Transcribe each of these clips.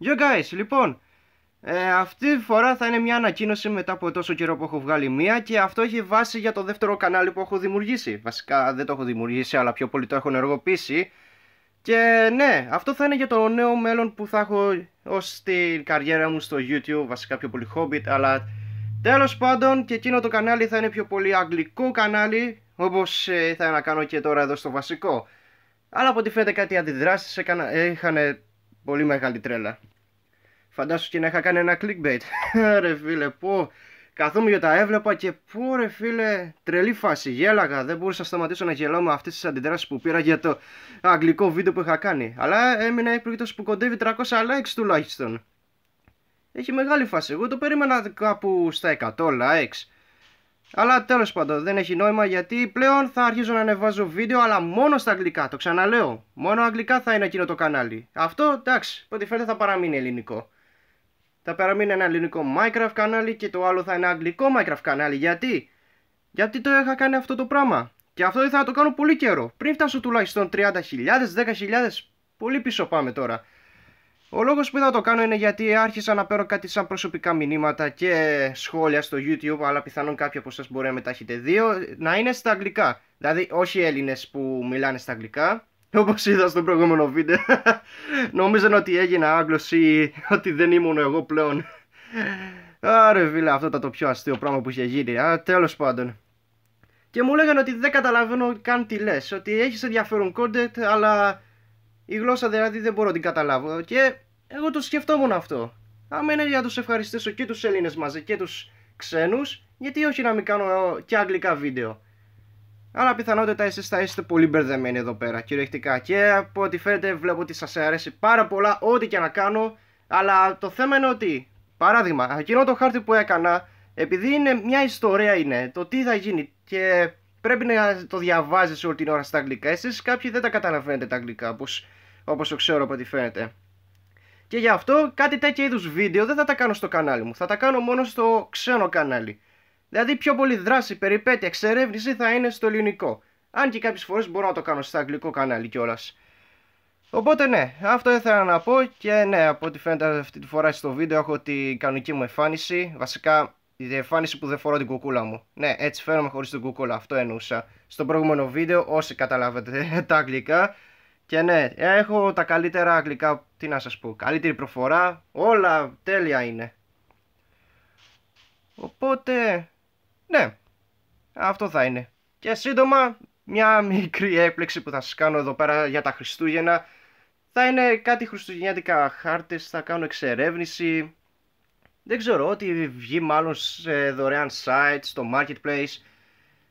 Yo guys, λοιπόν, ε, αυτή τη φορά θα είναι μια ανακοίνωση μετά από τόσο καιρό που έχω βγάλει μία και αυτό έχει βάση για το δεύτερο κανάλι που έχω δημιουργήσει. Βασικά δεν το έχω δημιουργήσει, αλλά πιο πολύ το έχω ενεργοποιήσει. Και ναι, αυτό θα είναι για το νέο μέλλον που θα έχω ως την καριέρα μου στο YouTube, βασικά πιο πολύ Hobbit, αλλά τέλος πάντων και εκείνο το κανάλι θα είναι πιο πολύ αγγλικό κανάλι, όπως ε, θα να κάνω και τώρα εδώ στο βασικό. Αλλά από ό,τι φαίνεται κάτι αντιδράσεις είχαν Πολύ μεγάλη τρέλα. Φαντάσου και να είχα κάνει ένα clickbait. ρε φίλε, πω. Καθόμουν για τα έβλεπα και πω ρε φίλε, τρελή φάση. Γέλαγα. Δεν μπορούσα να σταματήσω να γελάω με αυτές τις αντιδράσεις που πήρα για το αγγλικό βίντεο που είχα κάνει. Αλλά έμεινα έπρεπε που κοντεύει 300 likes τουλάχιστον. Έχει μεγάλη φάση. Εγώ το περίμενα κάπου στα 100 likes. Αλλά τέλος πάντων δεν έχει νόημα γιατί πλέον θα αρχίζω να ανεβάζω βίντεο αλλά μόνο στα αγγλικά, το ξαναλέω. Μόνο αγγλικά θα είναι εκείνο το κανάλι. Αυτό εντάξει, ό,τι φαίνεται θα παραμείνει ελληνικό. Θα παραμείνει ένα ελληνικό Minecraft κανάλι και το άλλο θα είναι αγγλικό Minecraft κανάλι. Γιατί? Γιατί το είχα κάνει αυτό το πράγμα. Και αυτό ήθελα να το κάνω πολύ καιρό. Πριν φτάσω τουλάχιστον 30.000, 10.000, πολύ πίσω πάμε τώρα. Ο λόγος που είδα το κάνω είναι γιατί άρχισα να παίρνω κάτι σαν προσωπικά μηνύματα και σχόλια στο YouTube, αλλά πιθανόν κάποιοι από εσάς μπορεί να μετάχετε δύο, να είναι στα αγγλικά. Δηλαδή, όχι Έλληνες που μιλάνε στα αγγλικά, όπως είδα στο προηγούμενο βίντεο. Νόμιζαν ότι έγινα Άγγλος ή ότι δεν ήμουν εγώ πλέον. Άρε βίλα, αυτό ήταν το πιο αστείο πράγμα που είχε γίνει. Α, τέλος πάντων. Και μου λέγανε ότι δεν καταλαβαίνω καν τι λες, ότι έχεις ενδιαφέρον content, αλλά η γλώσσα δηλαδή δεν μπορώ να την καταλάβω. Και εγώ το σκεφτόμουν αυτό. Άμα είναι για να τους ευχαριστήσω και τους Έλληνες μαζί και τους ξένους, γιατί όχι να μην κάνω και αγγλικά βίντεο. Αλλά πιθανότητα εσείς θα είστε πολύ μπερδεμένοι εδώ πέρα, κυριολεκτικά. Και από ό,τι φαίνεται βλέπω ότι σας αρέσει πάρα πολλά ό,τι και να κάνω, αλλά το θέμα είναι ότι, παράδειγμα, εκείνο το χάρτη που έκανα, επειδή είναι μια ιστορία είναι, το τι θα γίνει και πρέπει να το διαβάζεις όλη την ώρα στα αγγλικά, εσείς κάποιοι δεν τα καταλαβαίνετε τα αγγλικά, όπως, το ξέρω από ό,τι φαίνεται. Και γι' αυτό κάτι τέτοια είδους βίντεο δεν θα τα κάνω στο κανάλι μου. Θα τα κάνω μόνο στο ξένο κανάλι. Δηλαδή πιο πολύ δράση, περιπέτεια, εξερεύνηση θα είναι στο ελληνικό. Αν και κάποιες φορές μπορώ να το κάνω στο αγγλικό κανάλι κιόλας. Οπότε ναι, αυτό ήθελα να πω και ναι, από ό,τι φαίνεται αυτή τη φορά στο βίντεο έχω την κανονική μου εμφάνιση. Βασικά η εμφάνιση που δεν φορώ την κουκούλα μου. Ναι, έτσι φαίνομαι χωρίς την κουκούλα, αυτό εννοούσα. Στο προηγούμενο βίντεο, όσοι καταλάβατε τα αγγλικά, και ναι, έχω τα καλύτερα αγγλικά, τι να σας πω, καλύτερη προφορά, όλα τέλεια είναι. Οπότε, ναι, αυτό θα είναι. Και σύντομα, μια μικρή έπλεξη που θα σας κάνω εδώ πέρα για τα Χριστούγεννα. Θα είναι κάτι χριστουγεννιάτικα χάρτες, θα κάνω εξερεύνηση. Δεν ξέρω, ό,τι βγει μάλλον σε δωρεάν site, στο marketplace.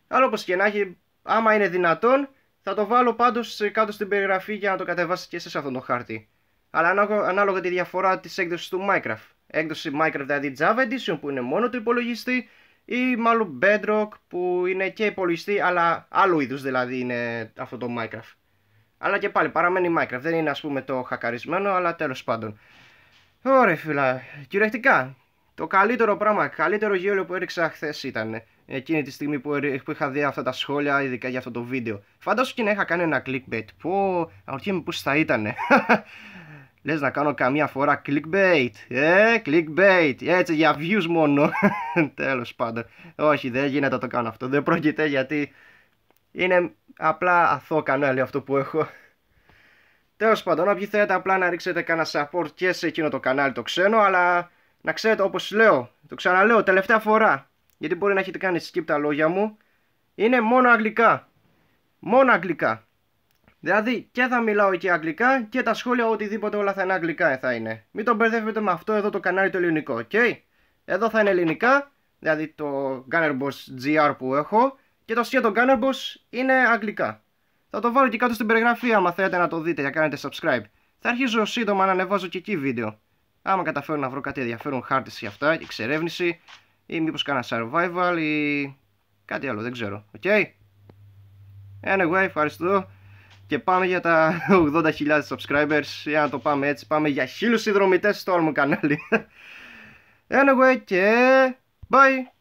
Αλλά όπως και να έχει, άμα είναι δυνατόν, θα το βάλω πάντως κάτω στην περιγραφή για να το κατεβάσετε και σε αυτό το χάρτη. Αλλά ανάλογα τη διαφορά της έκδοσης του Minecraft. Έκδοση Minecraft δηλαδή Java Edition που είναι μόνο του υπολογιστή ή μάλλον Bedrock που είναι και υπολογιστή αλλά άλλου είδους δηλαδή είναι αυτό το Minecraft. Αλλά και πάλι παραμένει Minecraft, δεν είναι ας πούμε το χακαρισμένο αλλά τέλος πάντων. Ωραία φίλα, κυριακτικά Το καλύτερο πράγμα, καλύτερο γέλιο που έριξα χθες ήταν εκείνη τη στιγμή που, είχα δει αυτά τα σχόλια, ειδικά για αυτό το βίντεο. Φαντάσου και να είχα κάνει ένα clickbait. Πω, πώς θα ήταν. Λες να κάνω καμία φορά clickbait, ε, clickbait, έτσι για views μόνο, τέλος πάντων. Όχι, δεν γίνεται να το κάνω αυτό, δεν πρόκειται γιατί είναι απλά αθώο κανάλι αυτό που έχω. Τέλος πάντων, όποιοι θέλετε απλά να ρίξετε κανένα support και σε εκείνο το κανάλι το ξένο, αλλά να ξέρετε όπως λέω, το ξαναλέω τελευταία φορά, γιατί μπορεί να έχετε κάνει skip τα λόγια μου, είναι μόνο αγγλικά. Μόνο αγγλικά. Δηλαδή και θα μιλάω και αγγλικά και τα σχόλια οτιδήποτε όλα θα είναι αγγλικά ε, θα είναι. Μην τον μπερδεύετε με αυτό εδώ το κανάλι το ελληνικό, ok. Εδώ θα είναι ελληνικά, δηλαδή το Gunner GR που έχω και το σχέδιο Gunner Boss είναι αγγλικά. Θα το βάλω και κάτω στην περιγραφή άμα θέλετε να το δείτε για κάνετε subscribe. Θα αρχίζω σύντομα να ανεβάζω και εκεί βίντεο. Άμα καταφέρω να βρω κάτι ενδιαφέρον χάρτη για αυτά, εξερεύνηση, ή μήπως κάνα survival ή κάτι άλλο, δεν ξέρω. Οκ. Okay? Anyway, ευχαριστώ. Και πάμε για τα 80.000 subscribers, για να το πάμε έτσι, πάμε για χίλιους συνδρομητές στο όλο μου κανάλι. Anyway και bye!